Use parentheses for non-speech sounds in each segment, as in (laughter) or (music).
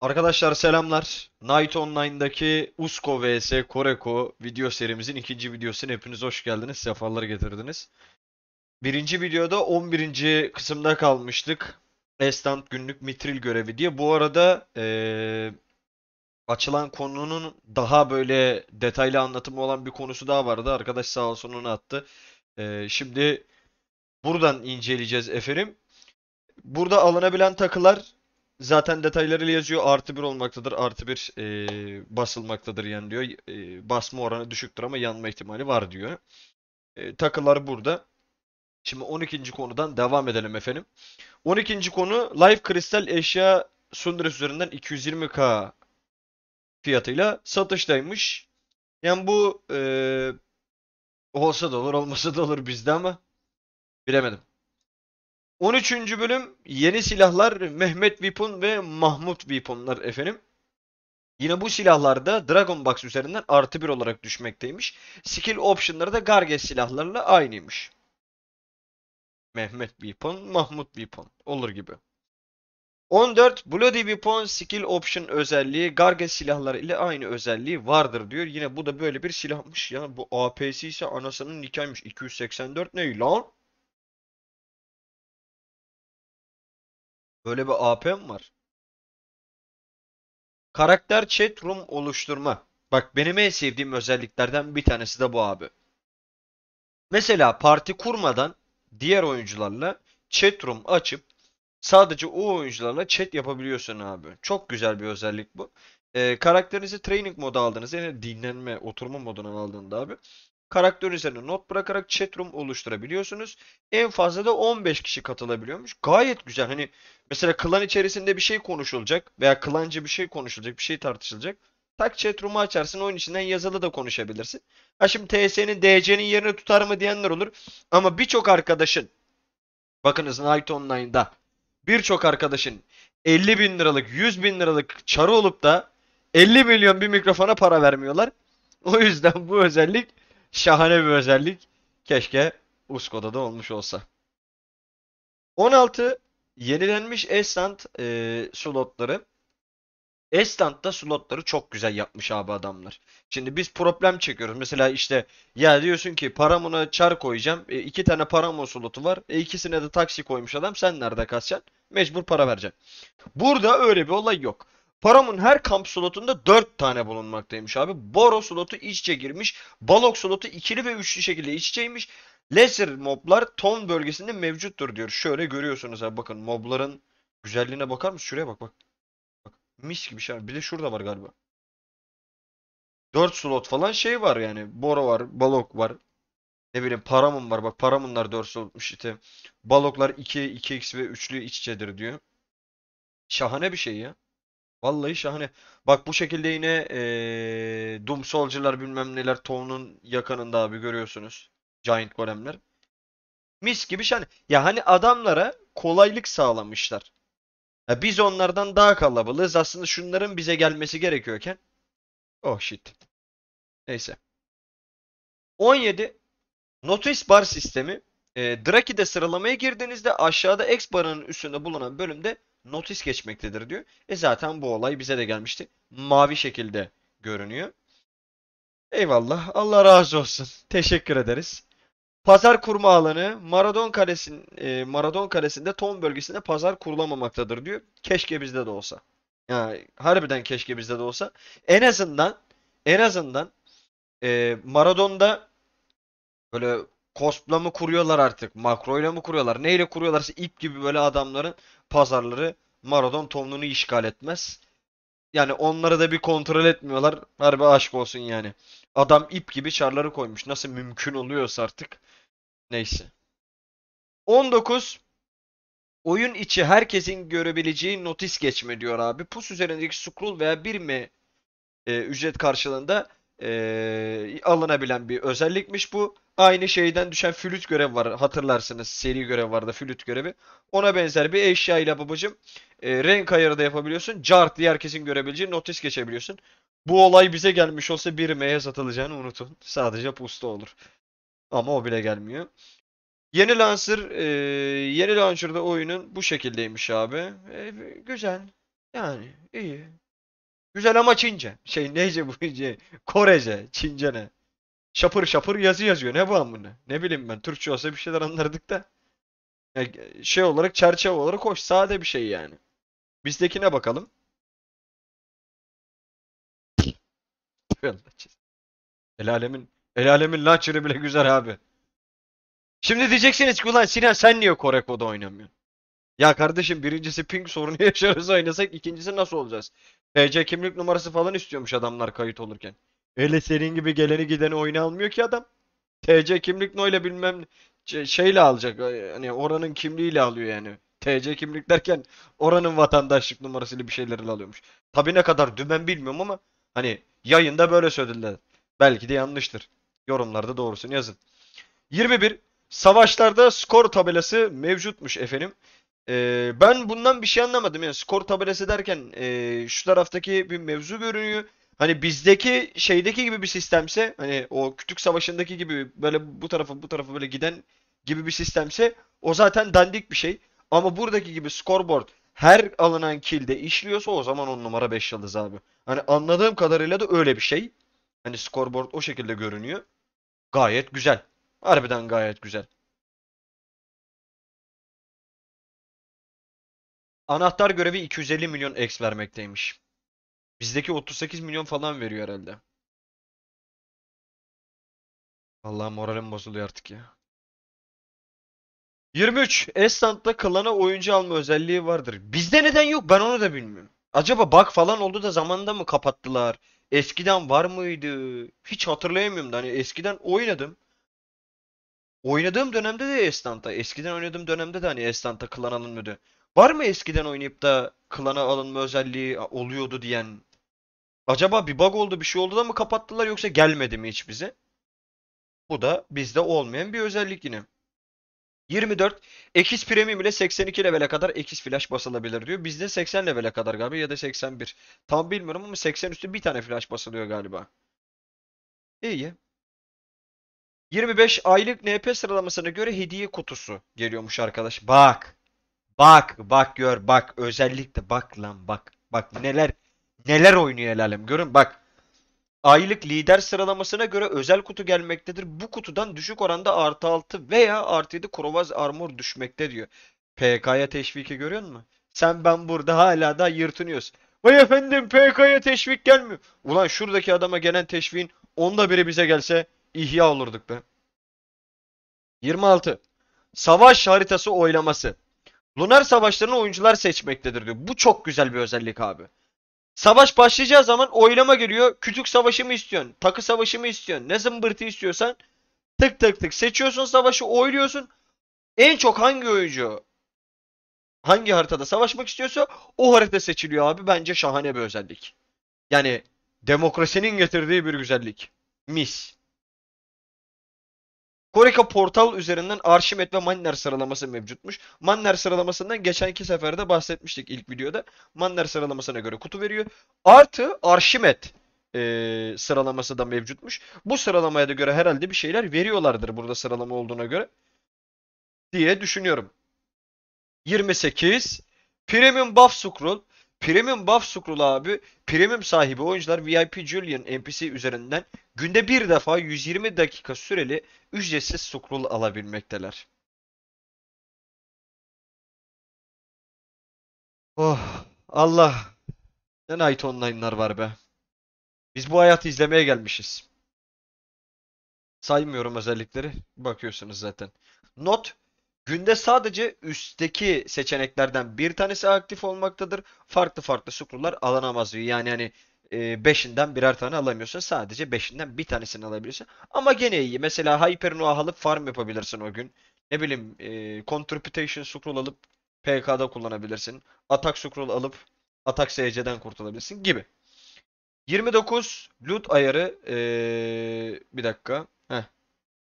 Arkadaşlar selamlar. Night Online'daki Usko vs Koreko video serimizin ikinci videosuna hepiniz hoş geldiniz. Sefalar getirdiniz. Birinci videoda 11. kısımda kalmıştık. Estant günlük mitril görevi diye. Bu arada ee, açılan konunun daha böyle detaylı anlatımı olan bir konusu daha vardı. Arkadaş sağ olsun onu attı. E, şimdi buradan inceleyeceğiz efendim. Burada alınabilen takılar Zaten detaylarıyla yazıyor. Artı bir olmaktadır. Artı bir e, basılmaktadır yani diyor. E, basma oranı düşüktür ama yanma ihtimali var diyor. E, takılar burada. Şimdi 12. konudan devam edelim efendim. 12. konu Life Crystal eşya Sundres üzerinden 220k fiyatıyla satıştaymış. Yani bu e, olsa da olur olmasa da olur bizde ama bilemedim. 13. bölüm yeni silahlar Mehmet Vipun ve Mahmut Vipunlar efendim. Yine bu silahlarda Dragon Box üzerinden artı bir olarak düşmekteymiş. Skill optionları da Garges silahlarla aynıymış. Mehmet Vipon, Mahmut Vipon olur gibi. 14. Bloody Weapon Skill Option özelliği Garges silahları ile aynı özelliği vardır diyor. Yine bu da böyle bir silahmış. Ya bu APC ise anasının nikahıymış. 284 ne lan? Böyle bir AP mi var? Karakter chat room oluşturma. Bak benim en sevdiğim özelliklerden bir tanesi de bu abi. Mesela parti kurmadan diğer oyuncularla chat room açıp sadece o oyuncularla chat yapabiliyorsun abi. Çok güzel bir özellik bu. E, karakterinizi training moda aldığınızda yani dinlenme, oturma moduna aldığında abi karakter üzerine not bırakarak chatroom oluşturabiliyorsunuz. En fazla da 15 kişi katılabiliyormuş. Gayet güzel. Hani mesela klan içerisinde bir şey konuşulacak veya klanca bir şey konuşulacak, bir şey tartışılacak. Tak chatroom'u açarsın oyun içinden yazılı da konuşabilirsin. Ha şimdi TS'nin DC'nin yerini tutar mı diyenler olur. Ama birçok arkadaşın bakınız Night Online'da birçok arkadaşın 50 bin liralık 100 bin liralık çarı olup da 50 milyon bir mikrofona para vermiyorlar. O yüzden bu özellik Şahane bir özellik. Keşke Usko'da da olmuş olsa. 16. Yenilenmiş Estant e, slotları. Estant'ta slotları çok güzel yapmış abi adamlar. Şimdi biz problem çekiyoruz. Mesela işte ya diyorsun ki paramona çar koyacağım. E, iki tane paramon slotu var. E, ikisine de taksi koymuş adam. Sen nerede kasacaksın? Mecbur para vereceksin. Burada öyle bir olay yok. Paramun her kamp slotunda 4 tane bulunmaktaymış abi. Boro slotu iç içe girmiş. Balok slotu ikili ve üçlü şekilde iç içeymiş. Lesser moblar ton bölgesinde mevcuttur diyor. Şöyle görüyorsunuz abi bakın mobların güzelliğine bakar mısın? Şuraya bak bak. bak mis gibi şey. Bir de şurada var galiba. 4 slot falan şey var yani. Boro var, Balok var. Ne bileyim paramun var. Bak paramunlar 4 slotmuş işte. Baloklar 2, 2x ve 3'lü iç içedir diyor. Şahane bir şey ya. Vallahi şahane. Bak bu şekilde yine eee Doom Soldier'lar bilmem neler Tone'un yakınında abi görüyorsunuz. Giant Golem'ler. Mis gibi şahane. Ya hani adamlara kolaylık sağlamışlar. Ya biz onlardan daha kalabalığız. Aslında şunların bize gelmesi gerekiyorken. Oh shit. Neyse. 17. Notice bar sistemi. E, Draki'de sıralamaya girdiğinizde aşağıda X barının üstünde bulunan bölümde notis geçmektedir diyor. E zaten bu olay bize de gelmişti. Mavi şekilde görünüyor. Eyvallah. Allah razı olsun. Teşekkür ederiz. Pazar kurma alanı Maradon Kalesi'nin e, Maradon Kalesi'nde Ton bölgesinde pazar kurulamamaktadır diyor. Keşke bizde de olsa. Yani harbiden keşke bizde de olsa. En azından en azından e, Maradon'da böyle Cospla mı kuruyorlar artık? Makroyla mı kuruyorlar? Neyle kuruyorlarsa ip gibi böyle adamların pazarları Maradon Tomlu'nu işgal etmez. Yani onları da bir kontrol etmiyorlar. Harbi aşk olsun yani. Adam ip gibi çarları koymuş. Nasıl mümkün oluyorsa artık. Neyse. 19. Oyun içi herkesin görebileceği notis geçme diyor abi. Pus üzerindeki scroll veya bir mi e, ücret karşılığında e, alınabilen bir özellikmiş bu. Aynı şeyden düşen flüt görev var. Hatırlarsınız seri görev vardı flüt görevi. Ona benzer bir eşya ile babacım e, renk ayarı da yapabiliyorsun. Cart diye herkesin görebileceği notis geçebiliyorsun. Bu olay bize gelmiş olsa bir meye satılacağını unutun. Sadece pusta olur. Ama o bile gelmiyor. Yeni Lancer, e, yeni Launcher'da oyunun bu şekildeymiş abi. E, güzel. Yani iyi. Güzel ama Çince. Şey neyce bu Çince? Korece. Çince ne? Şapır şapır yazı yazıyor. Ne bu amına? Ne bileyim ben. Türkçe olsa bir şeyler anlardık da. Yani şey olarak çerçeve olarak hoş. Sade bir şey yani. Bizdekine bakalım. El alemin, el alemin launcher'ı bile güzel abi. Şimdi diyeceksiniz ki ulan Sinan sen niye Kore kodu oynamıyorsun? Ya kardeşim birincisi ping sorunu (laughs) yaşarız oynasak ikincisi nasıl olacağız? TC kimlik numarası falan istiyormuş adamlar kayıt olurken. Öyle senin gibi geleni gideni oyuna almıyor ki adam. TC kimlik noyla bilmem şeyle alacak. Hani oranın kimliğiyle alıyor yani. TC kimlik derken oranın vatandaşlık numarasıyla bir şeylerle alıyormuş. Tabi ne kadar dümen bilmiyorum ama hani yayında böyle söylediler. Belki de yanlıştır. Yorumlarda doğrusunu yazın. 21. Savaşlarda skor tabelası mevcutmuş efendim. Ee, ben bundan bir şey anlamadım. Yani skor tabelası derken e, şu taraftaki bir mevzu görünüyor. Hani bizdeki şeydeki gibi bir sistemse hani o kütük savaşındaki gibi böyle bu tarafa bu tarafa böyle giden gibi bir sistemse o zaten dandik bir şey. Ama buradaki gibi scoreboard her alınan kilde işliyorsa o zaman on numara 5 yıldız abi. Hani anladığım kadarıyla da öyle bir şey. Hani scoreboard o şekilde görünüyor. Gayet güzel. Harbiden gayet güzel. Anahtar görevi 250 milyon X vermekteymiş. Bizdeki 38 milyon falan veriyor herhalde. Vallahi moralim bozuluyor artık ya. 23. Esnant'ta klana oyuncu alma özelliği vardır. Bizde neden yok ben onu da bilmiyorum. Acaba bak falan oldu da zamanında mı kapattılar? Eskiden var mıydı? Hiç hatırlayamıyorum da hani eskiden oynadım. Oynadığım dönemde de Esnant'a. Eskiden oynadığım dönemde de hani Esnant'a klan alınmıyordu. Var mı eskiden oynayıp da klana alınma özelliği oluyordu diyen? Acaba bir bug oldu bir şey oldu da mı kapattılar yoksa gelmedi mi hiç bize? Bu da bizde olmayan bir özellik yine. 24 Ekis Premium ile 82 levele kadar Ekis Flash basılabilir diyor. Bizde 80 levele kadar galiba ya da 81. Tam bilmiyorum ama 80 üstü bir tane flash basılıyor galiba. İyi. 25 aylık NP sıralamasına göre hediye kutusu geliyormuş arkadaş. Bak. Bak bak gör bak özellikle bak lan bak. Bak neler neler oynuyor el görün bak. Aylık lider sıralamasına göre özel kutu gelmektedir. Bu kutudan düşük oranda artı 6 veya artı 7 krovaz armor düşmekte diyor. PK'ya teşviki görüyor musun? Sen ben burada hala da yırtınıyoruz. Vay efendim PK'ya teşvik gelmiyor. Ulan şuradaki adama gelen teşviğin onda biri bize gelse ihya olurduk be. 26. Savaş haritası oylaması. Lunar savaşlarını oyuncular seçmektedir diyor. Bu çok güzel bir özellik abi. Savaş başlayacağı zaman oylama geliyor. Kütük savaşı mı istiyorsun? Takı savaşı mı istiyorsun? Ne zımbırtı istiyorsan tık tık tık seçiyorsun savaşı oyluyorsun. En çok hangi oyuncu hangi haritada savaşmak istiyorsa o harita seçiliyor abi. Bence şahane bir özellik. Yani demokrasinin getirdiği bir güzellik. Mis. Koreka Portal üzerinden Arşimet ve Manner sıralaması mevcutmuş. Manner sıralamasından geçenki seferde bahsetmiştik ilk videoda. Manner sıralamasına göre kutu veriyor. Artı Arşimet e, sıralaması da mevcutmuş. Bu sıralamaya da göre herhalde bir şeyler veriyorlardır burada sıralama olduğuna göre. Diye düşünüyorum. 28. Premium Buff Scroll. Premium buff scroll abi premium sahibi oyuncular VIP Julian NPC üzerinden günde bir defa 120 dakika süreli ücretsiz scroll alabilmekteler. Oh Allah ne night online'lar var be. Biz bu hayatı izlemeye gelmişiz. Saymıyorum özellikleri. Bakıyorsunuz zaten. Not Günde sadece üstteki seçeneklerden bir tanesi aktif olmaktadır. Farklı farklı scroll'lar alınamaz diyor. Yani hani 5'inden e, birer tane alamıyorsun sadece 5'inden bir tanesini alabilirsin. Ama gene iyi. Mesela hyper Hypernoa alıp farm yapabilirsin o gün. Ne bileyim e, Contributation scroll alıp PK'da kullanabilirsin. Atak scroll alıp atak SC'den kurtulabilirsin gibi. 29 loot ayarı e, bir dakika. Heh.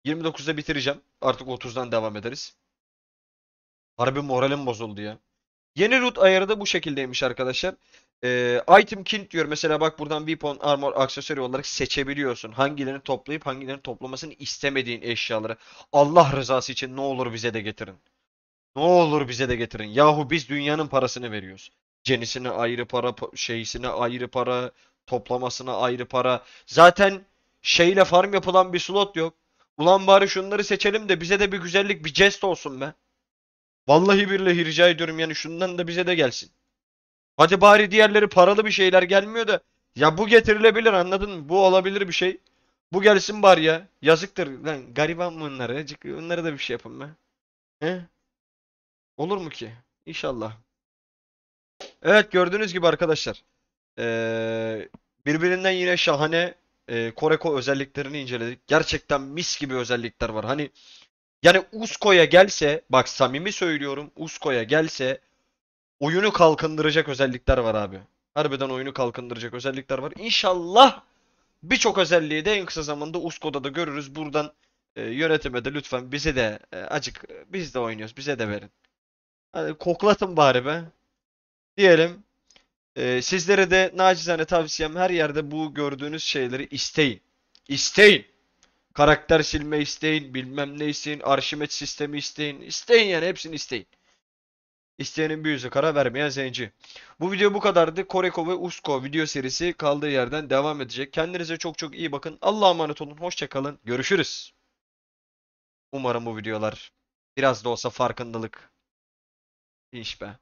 29'da bitireceğim. Artık 30'dan devam ederiz. Harbi moralim bozuldu ya. Yeni root ayarı da bu şekildeymiş arkadaşlar. Ee, item kit diyor. Mesela bak buradan weapon, armor, aksesuarı olarak seçebiliyorsun. Hangilerini toplayıp hangilerini toplamasını istemediğin eşyaları. Allah rızası için ne olur bize de getirin. Ne olur bize de getirin. Yahu biz dünyanın parasını veriyoruz. Cenisine ayrı para, şeysine ayrı para, toplamasına ayrı para. Zaten şeyle farm yapılan bir slot yok. Ulan bari şunları seçelim de bize de bir güzellik, bir jest olsun be. Vallahi billahi rica ediyorum yani şundan da bize de gelsin. Hadi bari diğerleri paralı bir şeyler gelmiyor da ya bu getirilebilir anladın mı? Bu olabilir bir şey. Bu gelsin bari ya. Yazıktır lan gariban mı onları? Onlara da bir şey yapın be. He? Olur mu ki? İnşallah. Evet gördüğünüz gibi arkadaşlar. Ee, birbirinden yine şahane e, Koreko özelliklerini inceledik. Gerçekten mis gibi özellikler var. Hani yani Usko'ya gelse bak samimi söylüyorum Usko'ya gelse oyunu kalkındıracak özellikler var abi. Harbiden oyunu kalkındıracak özellikler var. İnşallah birçok özelliği de en kısa zamanda Usko'da da görürüz. Buradan e, yönetime de lütfen bizi de e, acık e, biz de oynuyoruz bize de verin. Hani koklatın bari be. Diyelim. E, sizlere de nacizane tavsiyem her yerde bu gördüğünüz şeyleri isteyin. İsteyin. Karakter silme isteyin, bilmem ne isteyin, arşimet sistemi isteyin. İsteyin yani hepsini isteyin. İsteyenin bir yüzü kara vermeyen zenci. Bu video bu kadardı. Koreko ve Usko video serisi kaldığı yerden devam edecek. Kendinize çok çok iyi bakın. Allah'a emanet olun. Hoşçakalın. Görüşürüz. Umarım bu videolar biraz da olsa farkındalık. İş be.